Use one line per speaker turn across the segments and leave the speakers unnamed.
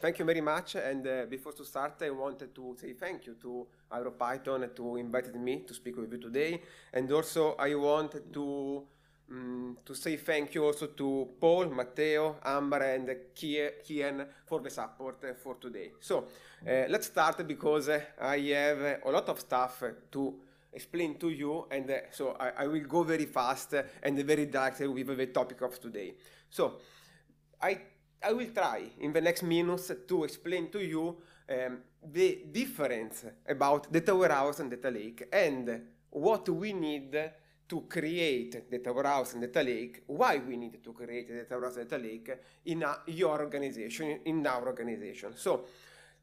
Thank you very much. And uh, before to start, I wanted to say thank you to AeroPython to invited me to speak with you today. And also, I wanted to um, to say thank you also to Paul, Matteo, Amber, and Kian for the support for today. So uh, let's start because I have a lot of stuff to explain to you, and uh, so I, I, will go very fast and very directly with the topic of today. So I I will try in the next minutes to explain to you um, the difference about data warehouse and data lake and what we need to create data warehouse and data lake, why we need to create data warehouse and data lake in a, your organization, in our organization. So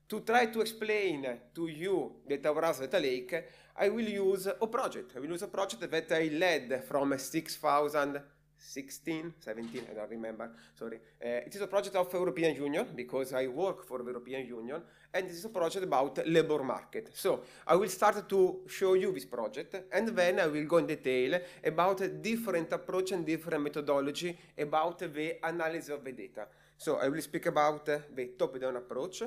to try to explain to you data warehouse data lake, I will use a project. I will use a project that I led from 6,000 16, 17, I don't remember, sorry. Uh, it is a project of European Union because I work for European Union and this is a project about labor market. So I will start to show you this project and then I will go in detail about a different approach and different methodology about the analysis of the data. So I will speak about the top-down approach,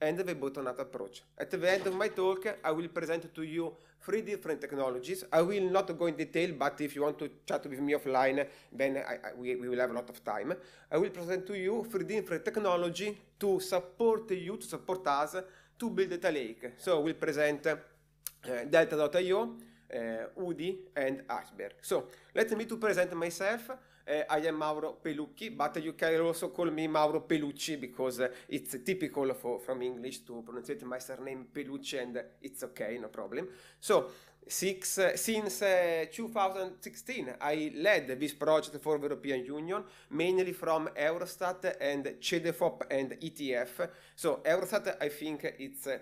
and the bottom-up approach. At the end of my talk, I will present to you three different technologies. I will not go in detail, but if you want to chat with me offline, then I, I, we, we will have a lot of time. I will present to you three different technology to support you, to support us, to build data lake. So we'll present uh, Delta.io, uh, UDI, and Iceberg. So let me to present myself. Uh, I am Mauro Pelucci. but you can also call me Mauro Pelucci because uh, it's typical for, from English to pronounce my surname Pelucci and it's okay, no problem. So, six, uh, since eh, 2016, I led this project for the European Union, mainly from Eurostat and CEDEFOP and ETF. So, Eurostat, I think it's eh,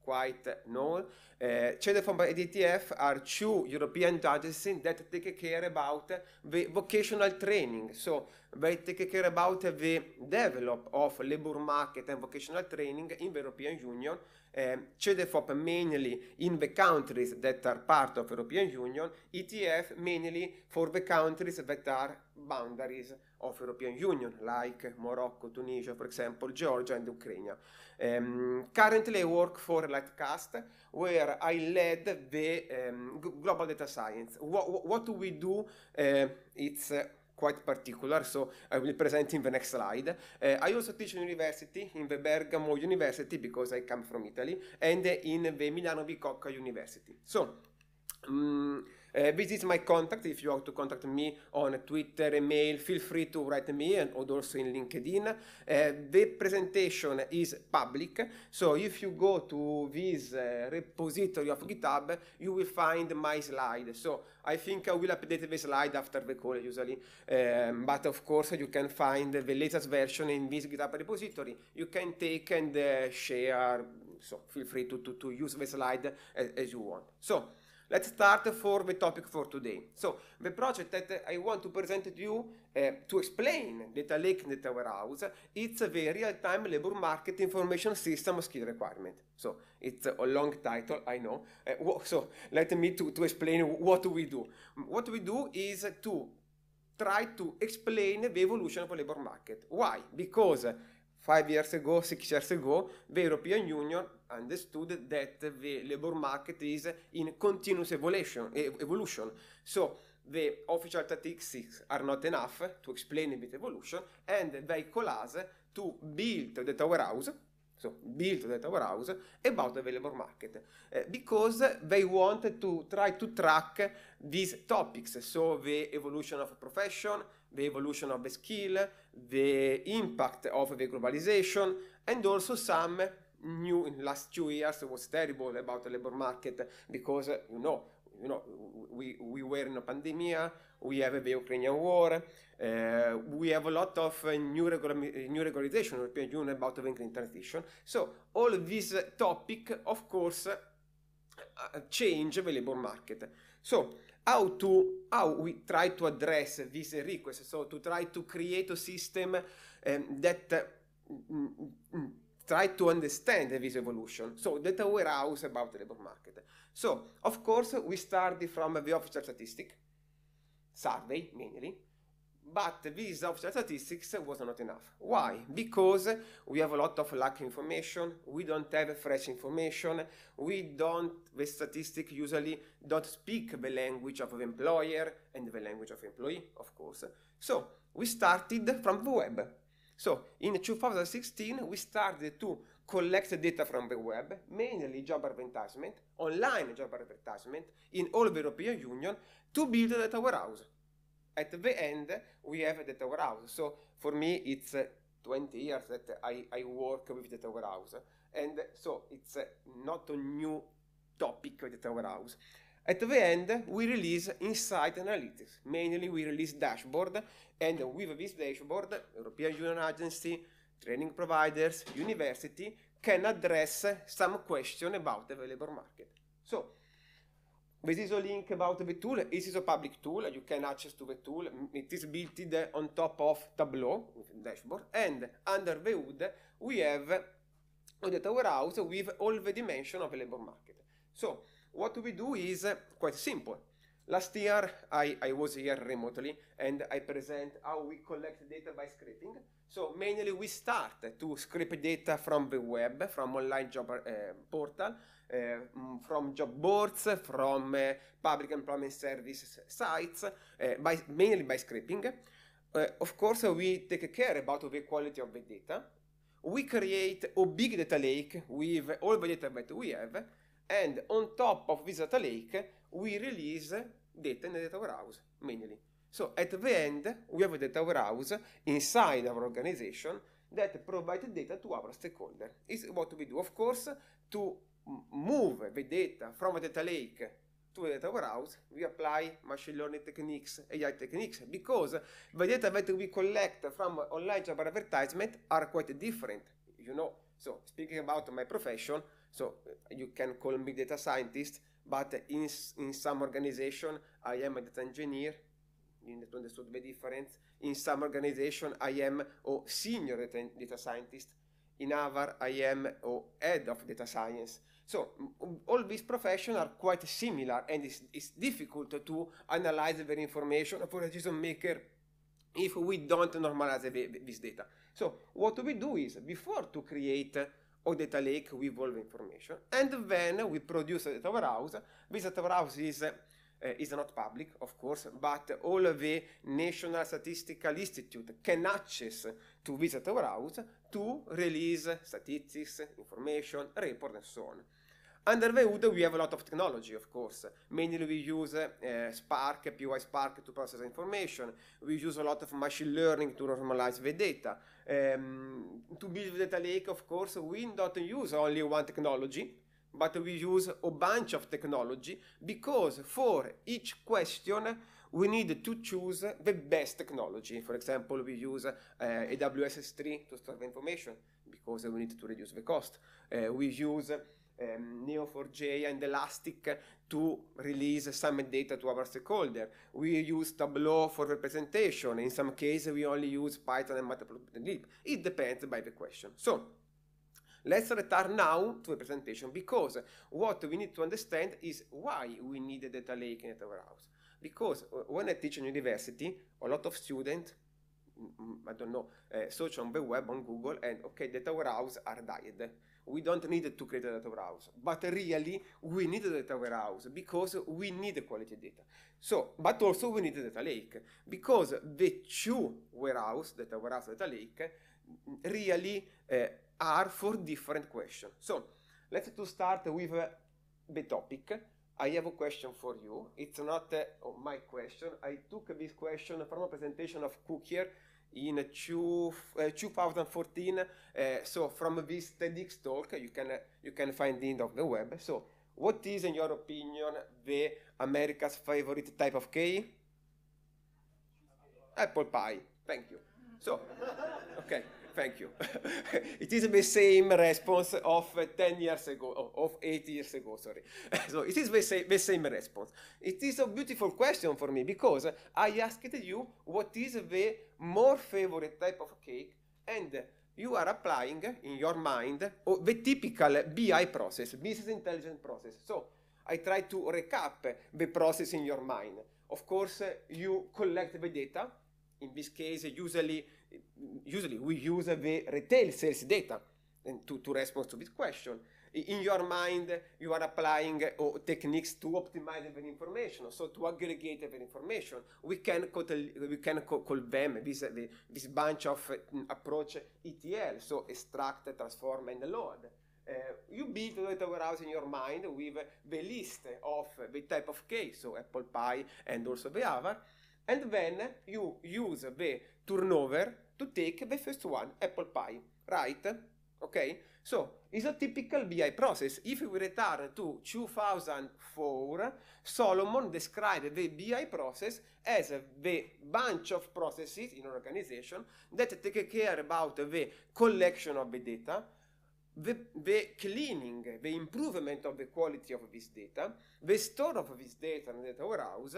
quite known. Uh, eh, Cedefond from ADTF are two European agencies that take care about the vocational training. So they take care about the develop of labor market and vocational training in the European Union um, ehm, CEDEFOP mainly in the countries that are part of European Union, ETF mainly for the countries that are boundaries of European Union, like Morocco, Tunisia, for example, Georgia and Ukraine. Um, currently I work for Lightcast, where I led the um, global data science. What, what do we do? Uh, it's uh, quite particular, so I will present in the next slide. Uh, I also teach in university, in the Bergamo University, because I come from Italy, and in the Milano Bicocca University. So, um, uh, this is my contact. If you want to contact me on Twitter, email, feel free to write me and also in LinkedIn. Uh, the presentation is public, so if you go to this uh, repository of GitHub, you will find my slide. So I think I will update the slide after the call usually, um, but of course you can find the latest version in this GitHub repository. You can take and uh, share, so feel free to, to, to use the slide as, uh, as you want. So. Let's start for the topic for today. So the project that I want to present to you uh, to explain data lake and data warehouse, it's the real-time labor market information system skill requirement. So it's a long title, I know. Uh, so let me to, to explain what we do. What we do is to try to explain the evolution of the labor market. Why? Because five years ago, six years ago, the European Union understood that the labor market is in continuous evolution. evolution. So the official statistics are not enough to explain the evolution, and they call us to build the tower house so build the tower house about the labor market uh, because they wanted to try to track these topics so the evolution of a profession the evolution of a skill the impact of the globalization and also some knew in the last two years was terrible about the labor market because you know you know we we were in a pandemic we have the ukrainian war uh, we have a lot of uh, new regula- new regulation european union about the green transition so all these topic of course uh, change the labor market so how to how we try to address this request so to try to create a system um, that mm, mm, try to understand this evolution. So data warehouse about the labor market. So of course we started from the official statistic, survey mainly, but these official statistics was not enough. Why? Because we have a lot of lack information, we don't have fresh information, we don't, the statistic usually don't speak the language of the employer and the language of the employee, of course. So we started from the web so in 2016, we started to collect data from the web, mainly job advertisement, online job advertisement in all the European Union to build the tower house. At the end, we have the tower house. So for me, it's uh, 20 years that I, I work with the tower house, And so it's uh, not a new topic, tower house. At the end, we release Insight Analytics. Mainly, we release dashboard, and with this dashboard, European Union Agency, training providers, university can address some question about the labor market. So, this is a link about the tool. This is a public tool. You can access to the tool. It is built on top of Tableau dashboard, and under the hood, we have the data warehouse with all the dimension of the labor market. So what we do is eh, quite simple. Last year, I, I was here remotely and I present how we collect data by scraping. So mainly we start to scrape data from the web, from online job uh, portal, uh, from job boards, from uh, public employment service sites, by, mainly by scraping. of course, we take care about the quality of the data. We create a big data lake with all the data that we have and on top of this data Lake, we release data in the data warehouse, mainly. So at the end, we have a data warehouse inside our organization that provides data to our stakeholder. It's what we do, of course, to move the data from a data lake to a data warehouse, we apply machine learning techniques, AI techniques, because the data that we collect from online job advertisement are quite different, you know. So speaking about my profession, So you can call me data scientist, but in, in some organization, I am a data engineer. You understood the difference. In some organization, I am a senior data, data scientist. In other, I am a head of data science. So all these professions are quite similar, and it's, it's difficult to analyze the information for a decision maker if we don't normalize the, this data. So what we do is before to create or data lake with all the information. And then we produce a data warehouse. This data warehouse is uh, is not public, of course, but all the National Statistical Institute can access to this data warehouse to release statistics, information, report, and so on. Under the hood, we have a lot of technology, of course. Mainly, we use uh, Spark, PY Spark to process information. We use a lot of machine learning to normalize the data. Um, to build the data lake, of course, we don't use only one technology, but we use a bunch of technology because for each question, we need to choose the best technology. For example, we use uh, eh, AWS S3 to store the information because we need to reduce the cost. Uh, we use um, ehm, Neo4j and Elastic to release some data to our stakeholder. We use Tableau for representation. In some cases, we only use Python and Matplotlib. It depends by the question. So let's return now to the presentation because what we need to understand is why we need a data lake in a warehouse. Because uh, when I teach in university, a lot of students mm, mm, I don't know, uh, search on the web, on Google, and okay, data warehouse are died we don't need to create a data warehouse, but really we need a data warehouse because we need quality data. So, but also we need a data lake because the two warehouse, data warehouse, data lake, really uh, are for different questions. So, let's to start with uh, the topic. I have a question for you. It's not uh, my question. I took this question from a presentation of Cookier in two, uh, eh, 2014. Uh, eh, so from this TEDx talk, you can uh, you can find the end of the web. So what is, in your opinion, the America's favorite type of cake? Apple pie. Thank you. So, okay. Thank you. it is the same response of uh, 10 years ago, of 8 years ago, sorry. so it is the same, the same response. It is a beautiful question for me because I asked you what is the more favorite type of cake and you are applying in your mind the typical BI process, business intelligence process. So I try to recap the process in your mind. Of course, you collect the data. In this case, usually usually we use the retail sales data to, to respond to this question. In your mind, you are applying uh, techniques to optimize event information, so to aggregate event information. We can call, we can call, call them this, uh, this bunch of uh, approach ETL, so extract, transform, and load. Uh, you build the data warehouse in your mind with the list of the type of case, so apple pie and also the other, and then you use the turnover to take the first one apple pie, right? Okay, so it's a typical BI process. If we return to 2004, Solomon described the BI process as the bunch of processes in an organization that take care about the collection of the data, the, the, cleaning, the improvement of the quality of this data, the store of this data in the data warehouse,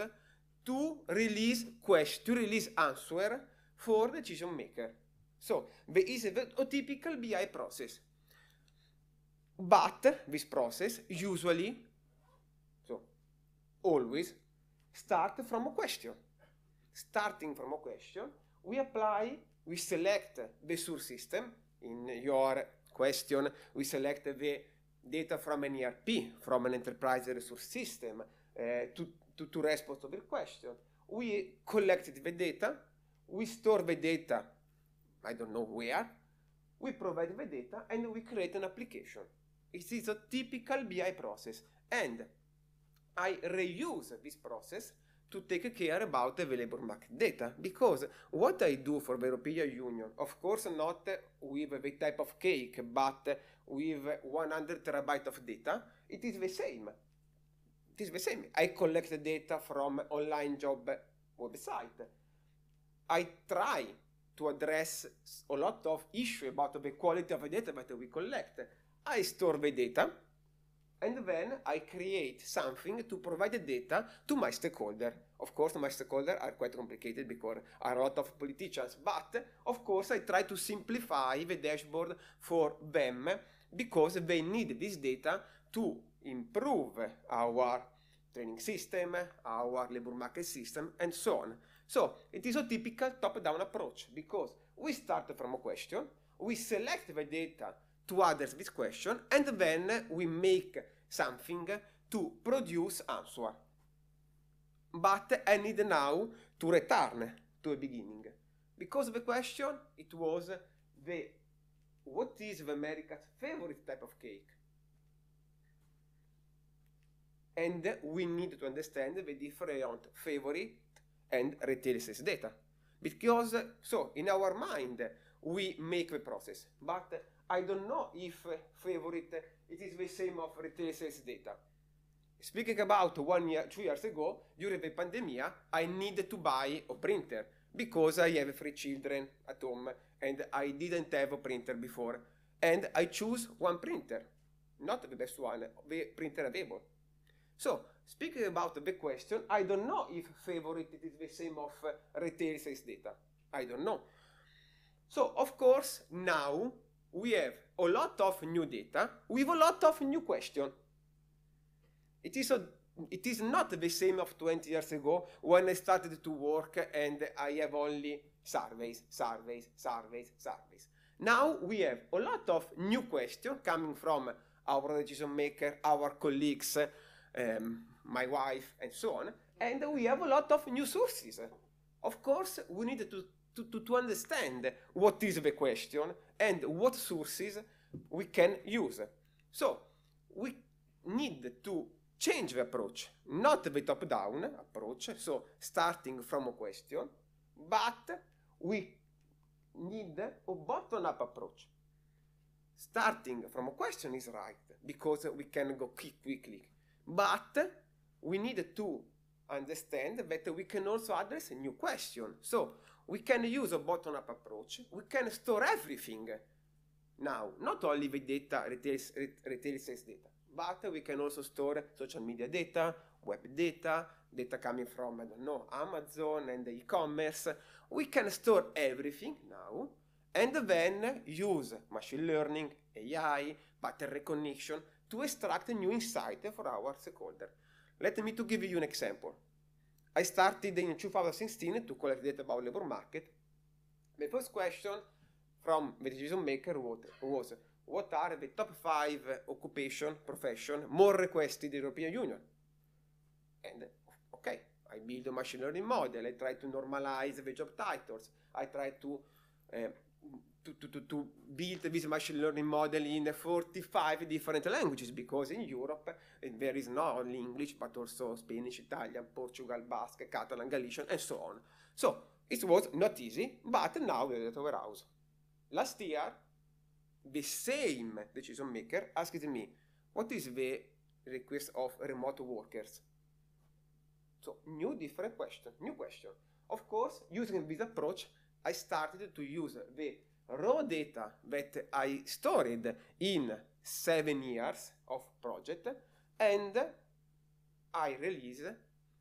to release question, to release answer for decision maker. So there is a, typical BI process. But this process usually, so always, start from a question. Starting from a question, we apply, we select the source system. In your question, we select the data from an ERP, from an enterprise resource system, uh, to, to, to respond to the question. We collected the data, we store the data, I don't know where, we provide the data and we create an application. It is a typical BI process and I reuse this process to take care about the labor market data because what I do for the European Union, of course not with the type of cake, but with 100 terabyte of data, it is the same. It is the same. I collect the data from online job website. I try to address a lot of issue about the quality of the data that we collect. I store the data and then I create something to provide the data to my stakeholder. Of course, my stakeholder are quite complicated because are a lot of politicians, but of course I try to simplify the dashboard for them because they need this data to improve our training system, our labor market system, and so on. So it is a typical top-down approach because we start from a question, we select the data to address this question, and then we make something to produce answer. But I need now to return to a beginning because the question it was the what is America's favorite type of cake? And we need to understand the different favorite and retail sales data because so in our mind we make the process but i don't know if favorite it is the same of retail sales data speaking about one year two years ago during the pandemic i needed to buy a printer because i have three children at home and i didn't have a printer before and i choose one printer not the best one the printer available so Speaking about the big question, I don't know if favorite is the same of uh, retail sales data. I don't know. So, of course, now we have a lot of new data with a lot of new question. It is a it is not the same of 20 years ago when I started to work and I have only surveys, surveys, surveys, surveys. Now we have a lot of new questions coming from our decision maker, our colleagues, um, my wife, and so on. And we have a lot of new sources. Of course, we need to, to, to understand what is the question and what sources we can use. So we need to change the approach, not the top down approach, so starting from a question, but we need a bottom up approach. Starting from a question is right because we can go quick, quickly But we need to understand that we can also address a new question. So we can use a bottom-up approach. We can store everything now, not only the data, retail, retail sales data, but we can also store social media data, web data, data coming from, I don't know, Amazon and e-commerce. We can store everything now and then use machine learning, AI, pattern recognition to extract a new insight for our stakeholder. Let me to give you an example. I started in 2016 to collect data about labor market. The first question from the decision maker was, what are the top five occupation, profession more requested in the European Union? And okay, I build a machine learning model, I try to normalize the job titles, I try to uh, to, to, to, build this machine learning model in 45 different languages because in Europe there is not only English but also Spanish, Italian, Portugal, Basque, Catalan, Galician and so on. So it was not easy, but now we are at our house. Last year, the same decision maker asked me, what is the request of remote workers? So new different question, new question. Of course, using this approach, I started to use the raw data that I stored in seven years of project and I release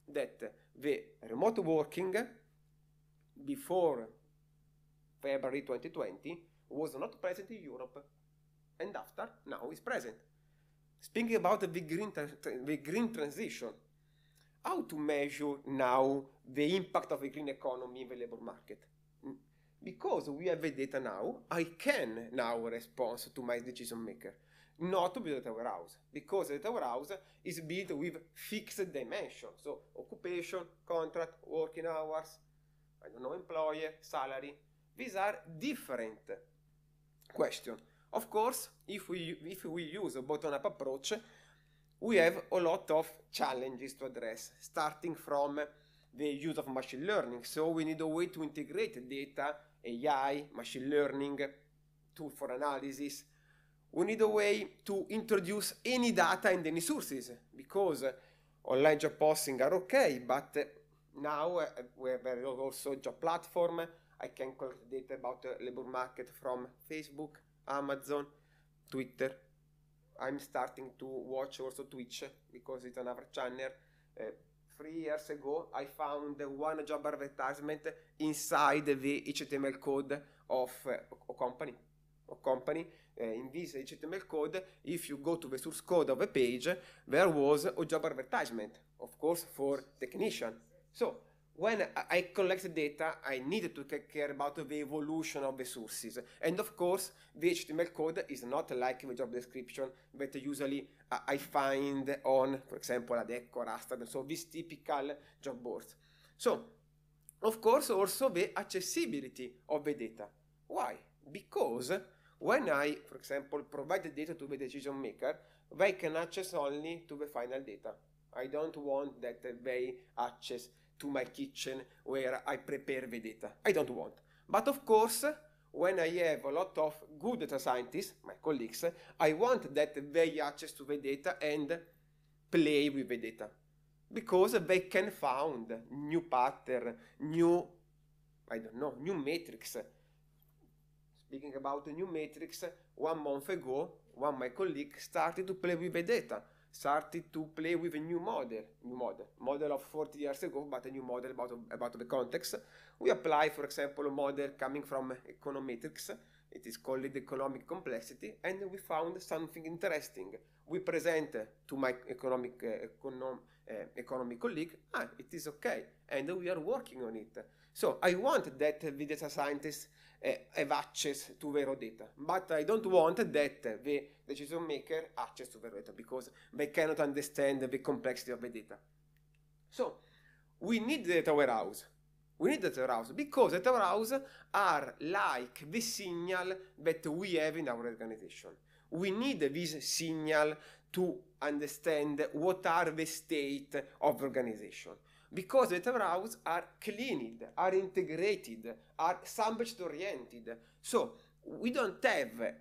that the remote working before February 2020 was not present in Europe and after now is present. Speaking about the green, the green transition, how to measure now the impact of the green economy in the labor market? because we have the data now, I can now respond to my decision maker, not to build a tower house, because a tower house is built with fixed dimensions, so occupation, contract, working hours, I don't know, employer, salary. These are different questions. Of course, if we if we use a bottom-up approach, we have a lot of challenges to address, starting from the use of machine learning. So we need a way to integrate data AI, machine learning, tool for analysis. We need a way to introduce any data and any sources because online job posting are okay, but now uh, we have also job platform. I can collect data about the uh, labor market from Facebook, Amazon, Twitter. I'm starting to watch also Twitch because it's another channel. Uh, three years ago, I found one job advertisement inside the HTML code of uh, a company. A company uh, in this HTML code, if you go to the source code of a page, there was a job advertisement, of course, for technician. So when I collect data, I need to care about the evolution of the sources. And of course, the HTML code is not like the job description that usually uh, I find on, for example, ADEC or Astad, so these typical job boards. So, of course, also the accessibility of the data. Why? Because when I, for example, provide the data to the decision maker, they can access only to the final data. I don't want that they access to my kitchen where I prepare the data. I don't want. But of course, when I have a lot of good data scientists, my colleagues, I want that they access to data and play with the data Because they can found new pattern, new, I don't know, new metrics. Speaking about a new metrics, one month ago, one of my colleagues started to play with the data. started to play with a new model, new model, model of 40 years ago, but a new model about, about the context. We apply, for example, a model coming from econometrics. It is called economic complexity, and we found something interesting. We present to my economic uh, econom- uh, eh, economy colleague, ah, it is okay, and we are working on it. So I want that the data scientists uh, have access to Vero data, but I don't want that the decision maker access to Vero data because they cannot understand the complexity of the data. So we need the data warehouse. We need the data warehouse because data warehouse are like the signal that we have in our organization. We need this signal to understand what are the state of the organization. Because the routes are cleaned, are integrated, are sandwiched oriented. So we don't have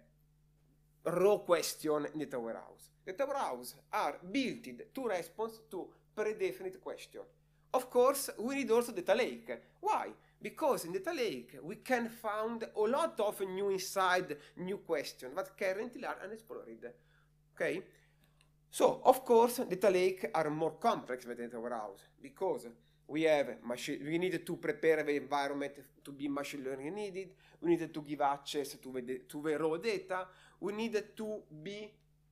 raw question in the tower house. The tower house are built to respond to predefinite question. Of course, we need also data lake. Why? Because in data lake we can find a lot of new insight, new questions that currently are unexplored. Okay? So, of course, data lakes are more complex than data warehouse because we have machine, we need to prepare the environment to be machine learning needed, we need to give access to the, to the raw data, we need to be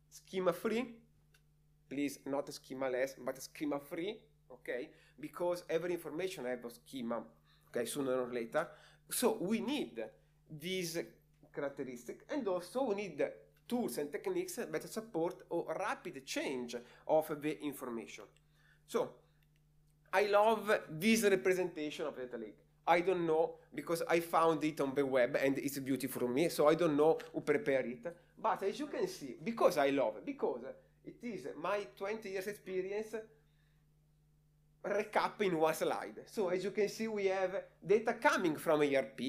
schema free, please not schema less, but schema free, okay? Because every information has a schema, okay, sooner or later. So we need these characteristics, and also we need tools and techniques that support a rapid change of the information. So I love this representation of data lake. I don't know because I found it on the web and it's beautiful for me, so I don't know who prepared it. But as you can see, because I love, it, because it is my 20 years experience recap in one slide. So as you can see, we have data coming from ERP.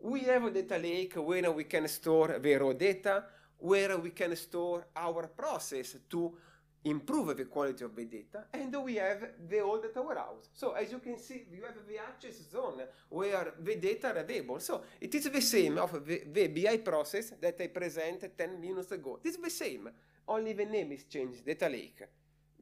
We have a data lake where we can store the raw data where we can store our process to improve the quality of the data and we have the old data warehouse so as you can see you have the access zone where the data are available so it is the same of the, the bi process that i presented 10 minutes ago it's the same only the name is changed data lake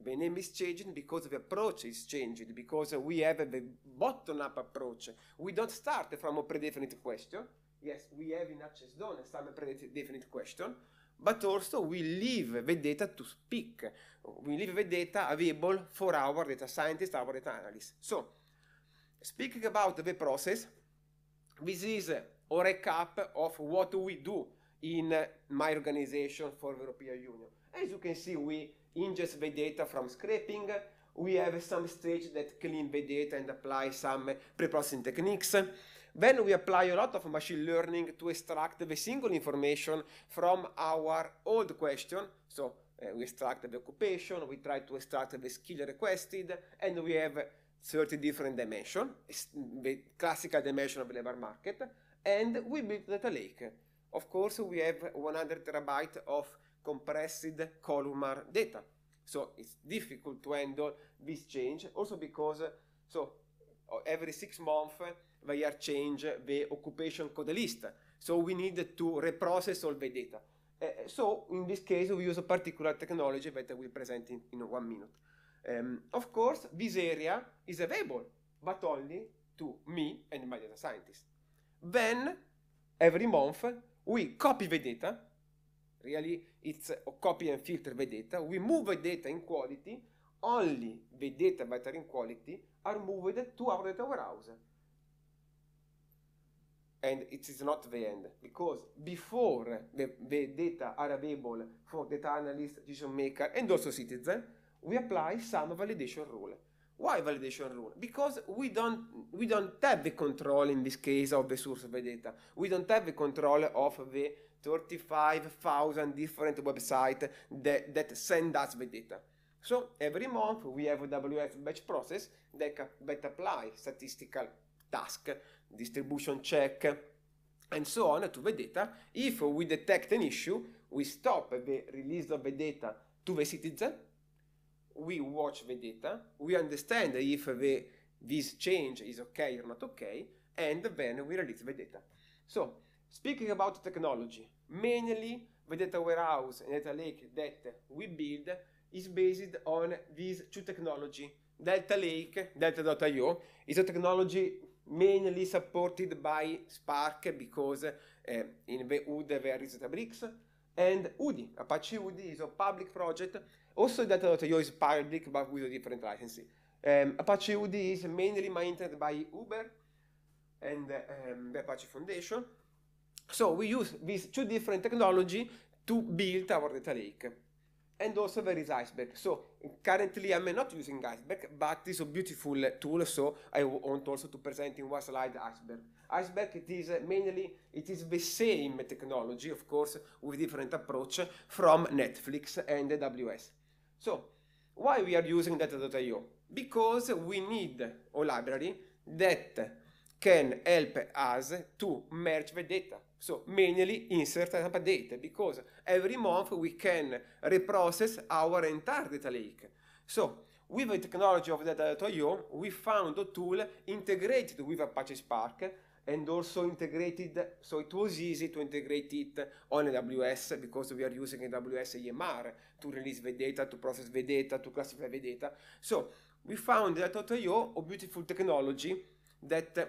the name is changing because the approach is changed because we have the bottom up approach we don't start from a predefinite question Yes, we have in access done some definite question, but also we leave the data to speak. We leave the data available for our data scientists' our data analysts. So, speaking about the process, this is a recap of what we do in my organization for the European Union. As you can see, we ingest the data from scraping, we have some stage that clean the data and apply some preprocessing techniques. Then we apply a lot of machine learning to extract the single information from our old question. So uh, we extract the occupation, we try to extract the skill requested, and we have 30 different dimensions, the classical dimension of the labor market, and we build data lake. Of course, we have 100 terabyte of compressed columnar data. So it's difficult to handle this change also because so every six months they are change the occupation code list. So we need to reprocess all the data. Uh, so in this case we use a particular technology that I will present in, in one minute. Um, of course, this area is available, but only to me and my data scientist. Then, every month, we copy the data. Really, it's a uh, copy and filter the data. We move the data in quality. Only the data that are in quality are moved to our data warehouse and it is not the end because before the, the data are available for data analyst, decision maker, and also citizen, we apply some validation rule. Why validation rule? Because we don't we don't have the control in this case of the source of the data. We don't have the control of the 35,000 different websites that, that send us the data. So every month we have a WF batch process that, that apply statistical tasks distribution check, and so on to the data. If we detect an issue, we stop the release of the data to the citizen, we watch the data, we understand if the, this change is okay or not okay, and then we release the data. So, speaking about technology, mainly the data warehouse and data lake that we build is based on these two technology. Delta Lake, Delta.io, is a technology mainly supported by Spark because uh, in the UD there is the bricks and UDI, Apache UDI is a public project. Also Datadot.io uh, is public but with a different license. Um, Apache UDI is mainly maintained by Uber and um, the Apache Foundation. So we use these two different technology to build our data lake and also there is Iceberg. So currently I'm not using Iceberg, but it's a beautiful tool, so I want also to present in one slide Iceberg. Iceberg it is mainly, it is the same technology, of course, with different approach from Netflix and AWS. So why we are using data.io? Because we need a library that can help us to merge the data. So mainly insert and update because every month we can reprocess our entire data lake. So with the technology of data.io, uh, we found a tool integrated with Apache Spark and also integrated, so it was easy to integrate it on AWS because we are using AWS EMR to release the data, to process the data, to classify the data. So we found data.io uh, a beautiful technology that uh,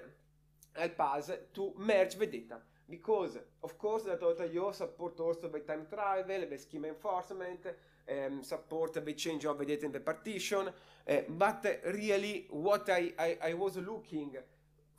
help us to merge the data because of course the Toyota Yo support also by time travel, by schema enforcement, um, ehm, support by change of the data in the partition, uh, but really what I, I, I, was looking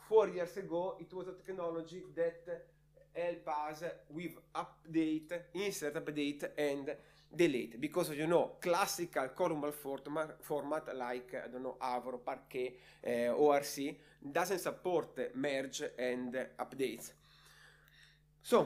four years ago, it was a technology that help us with update, insert update and delete, because you know classical columnar format, format like I don't know Avro, Parquet, uh, eh, ORC doesn't support merge and updates. So,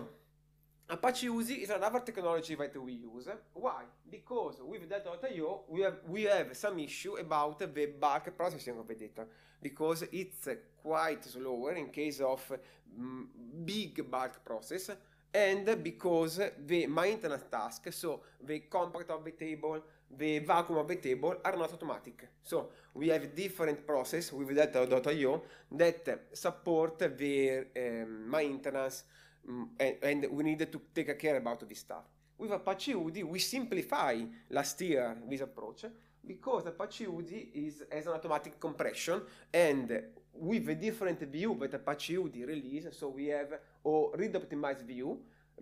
Apache UZI is another technology that we use. Why? Because with Data.io we have, we have some issue about the bulk processing of the data because it's quite slower in case of mm, big bulk process and because the maintenance task, so the compact of the table, the vacuum of the table are not automatic. So we have different process with Data.io that support the um, maintenance Mm, and, and we needed to take care about this stuff. With Apache UDI, we simplify last year this approach because Apache UDI is as an automatic compression and with a different view that Apache UDI release, so we have a read optimized view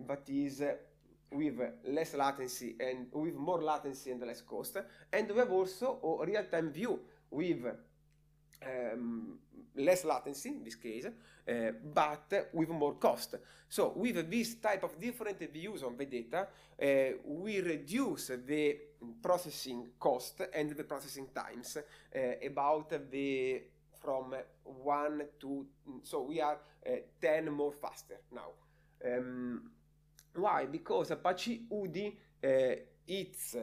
that is uh, with less latency and with more latency and less cost, and we have also a real-time view with um, less latency in this case, uh, but with more cost. So with this type of different views on the data, uh, eh, we reduce the processing cost and the processing times uh, about the from one to so we are 10 more faster now. Um, why? Because Apache UDI it's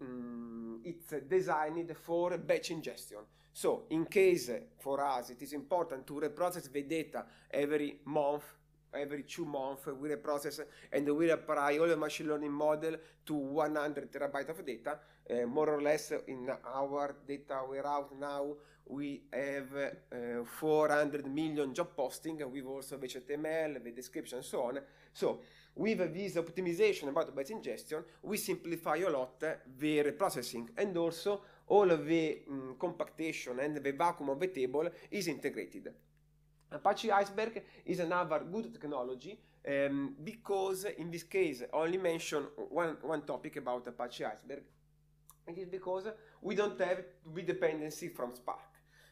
um, it's designed for batch ingestion. So in case eh, for us it is important to reprocess the data every month, every two months we reprocess and we apply all the machine learning model to 100 terabyte of data. Uh, more or less in our data warehouse now we have uh, eh, 400 million job posting with also the HTML, the description and so on. So with this optimization about batch ingestion, we simplify a lot the reprocessing and also all of the um, compactation and the vacuum of the table is integrated. Apache Iceberg is another good technology um, because in this case I only mention one, one topic about Apache Iceberg. It is because we don't have the dependency from Spark.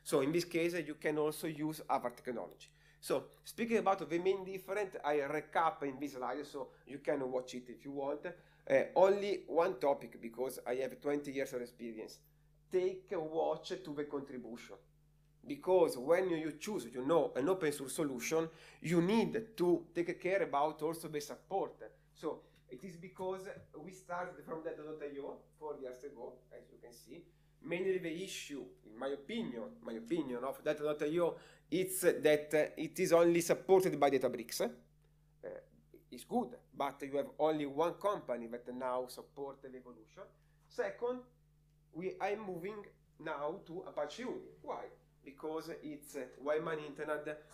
So in this case you can also use other technology. So speaking about the main difference, I recap in this slide so you can watch it if you want. Uh, only one topic because I have 20 years of experience. take a watch to the contribution. Because when you choose, you know, an open source solution, you need to take care about also the support. So it is because we started from that.io four years ago, as you can see. Mainly the issue, in my opinion, my opinion of data.io, is that it is only supported by Databricks. Uh, it's good, but you have only one company that now supports the evolution. Second, we I'm moving now to Apache Udi. Why? Because it's uh, well maintained,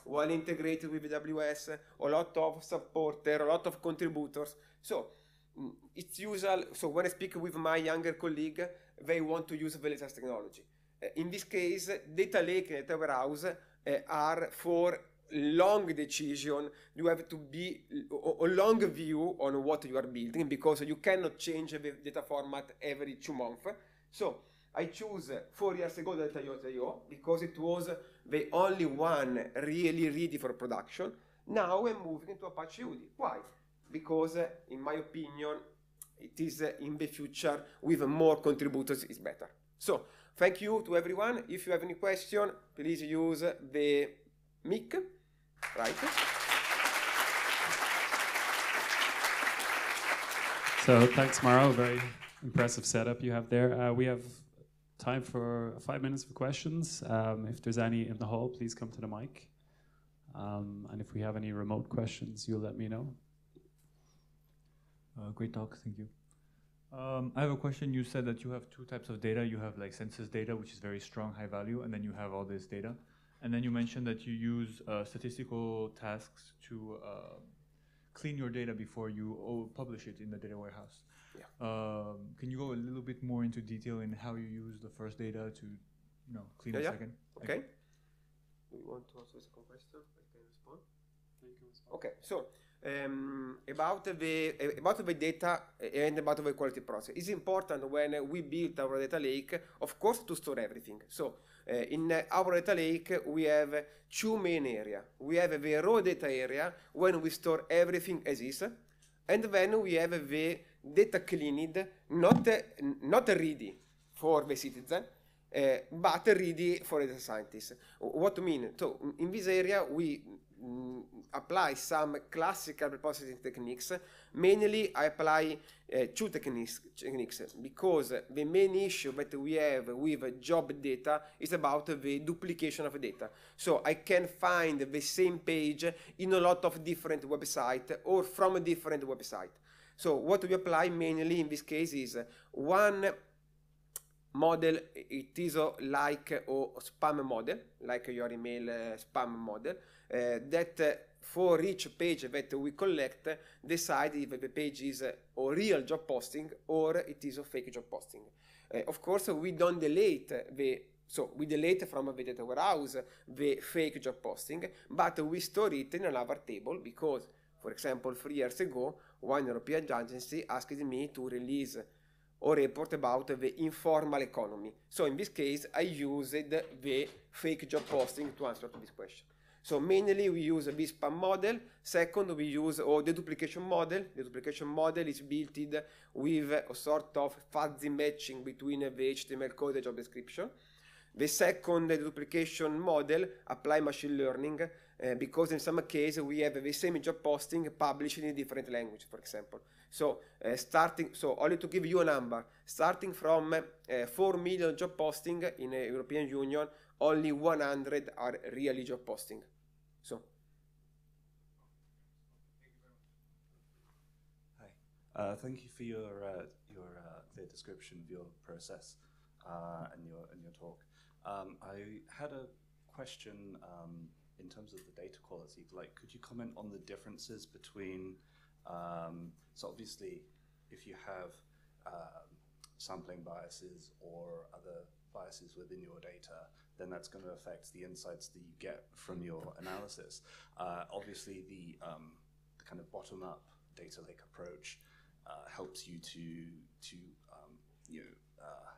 well integrated with AWS, a lot of supporter, a lot of contributors. So mm, it's usual. So when I speak with my younger colleague, they want to use latest technology. Uh, in this case, data lake and data warehouse uh, are for long decision you have to be a long view on what you are building because you cannot change the data format every two months so I choose four years ago Delta.io because it was the only one really ready for production. Now I'm moving to Apache UDI. Why? Because in my opinion, it is uh, in the future with more contributors is better. So thank you to everyone. If you have any question, please use the mic, right? So thanks, Maro. Very impressive setup you have there. Uh, we have time for five minutes for questions. Um, if there's any in the hall, please come to the mic. Um, and if we have any remote questions, you'll let me know. Uh, great talk, thank you. Um, I have a question. You said that you have two types of data. You have like census data, which is very strong, high value, and then you have all this data. And then you mentioned that you use uh, statistical tasks to uh, clean your data before you oh, publish it in the data warehouse. Um, can you go a little bit more into detail in how you use the first data to, you know, clean yeah, the yeah. second? Okay. Like, we want to also a second question. I can respond. Okay, so um, about the uh, about the data uh, and about the quality process, it's important when we build our data lake, of course, to store everything. So uh, in our data lake, we have two main areas. We have the raw data area when we store everything as is, and then we have the data cleaned, not, not ready for the citizen, eh, but ready for the scientist. What to mean? So in this area, we mm, apply some classical processing techniques. Mainly, I apply uh, two techniques, techniques because the main issue that we have with job data is about the duplication of data. So I can find the same page in a lot of different websites or from a different website. So what we apply mainly in this case is one model, it is uh, like a uh, spam model, like your email uh, spam model, that for each page that we collect, decide if the page is a real job posting or it is a fake job posting. of course, we don't delete the so we delete from the data warehouse the fake job posting, but we store it in another table because for example, three years ago, one European agency asked me to release a report about the informal economy. So in this case, I used the fake job posting to answer to this question. So mainly we use this PAM model. Second, we use oh, the duplication model. The duplication model is built with a sort of fuzzy matching between the HTML code and job description. The second, the duplication model, apply machine learning, uh, because in some case we have the same job posting published in a different language, for example. So uh, starting, so only to give you a number, starting from uh, 4 million job posting in the European Union, only 100 are really job posting. So. Hi, uh, thank you for your uh, your uh, description of your process and your and your talk. Um, I had a question um, in terms of the data quality. Like, could you comment on the differences between? Um, so obviously, if you have um, sampling biases or other biases within your data, then that's going to affect the insights that you get from your analysis. Uh, obviously, the, um, the kind of bottom-up data lake approach uh, helps you to to um, you know uh,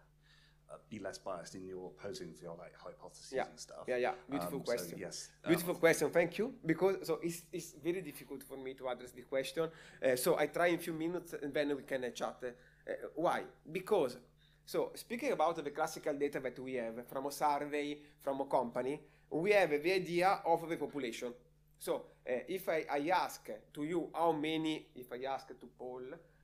uh, be less biased in your posing for your like hypotheses yeah. and stuff. Yeah, yeah. Beautiful um, question. So yes. Um, Beautiful um, question. Thank you. Because so it's, it's very difficult for me to address the question. Uh, so I try in few minutes and then we can uh, chat. Uh, why? Because so speaking about the classical data that we have from a survey from a company, we have the idea of the population. So uh, if I, I ask to you how many, if I ask to Paul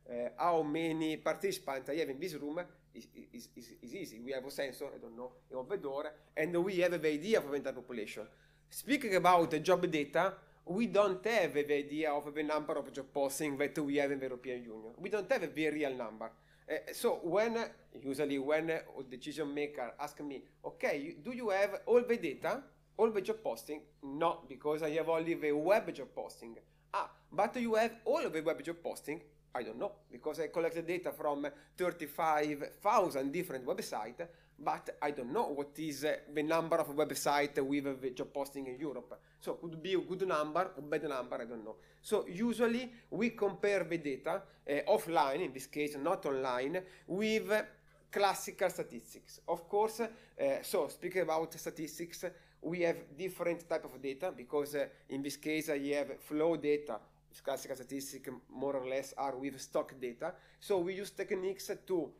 uh, how many participants I have in this room is, is, is, is, easy. We have a sensor, I don't know, of door, and we have the idea of the entire population. Speaking about the job data, we don't have the idea of the number of job posting that we have in the European Union. We don't have the real number. Uh, so when usually when a decision maker ask me, okay, do you have all the data, all the job posting? No, because I have only the web job posting. Ah, but you have all the web job posting I don't know because I collected data from 35,000 different websites, but I don't know what is the number of websites with job posting in Europe. So could be a good number, a bad number, I don't know. So usually we compare the data uh, offline, in this case not online, with classical statistics. Of course, uh, so speaking about statistics, we have different type of data because uh, in this case I have flow data classical statistics more or less are with stock data. So we use techniques to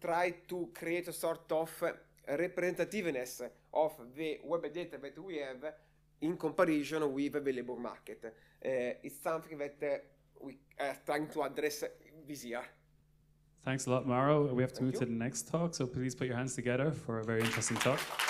try to create a sort of representativeness of the web data that we have in comparison with the labor market. Uh, it's something that uh, we are trying to address this year. Thanks a lot, Maro. We have to Thank move you. to the next talk, so please put your hands together for a very interesting talk.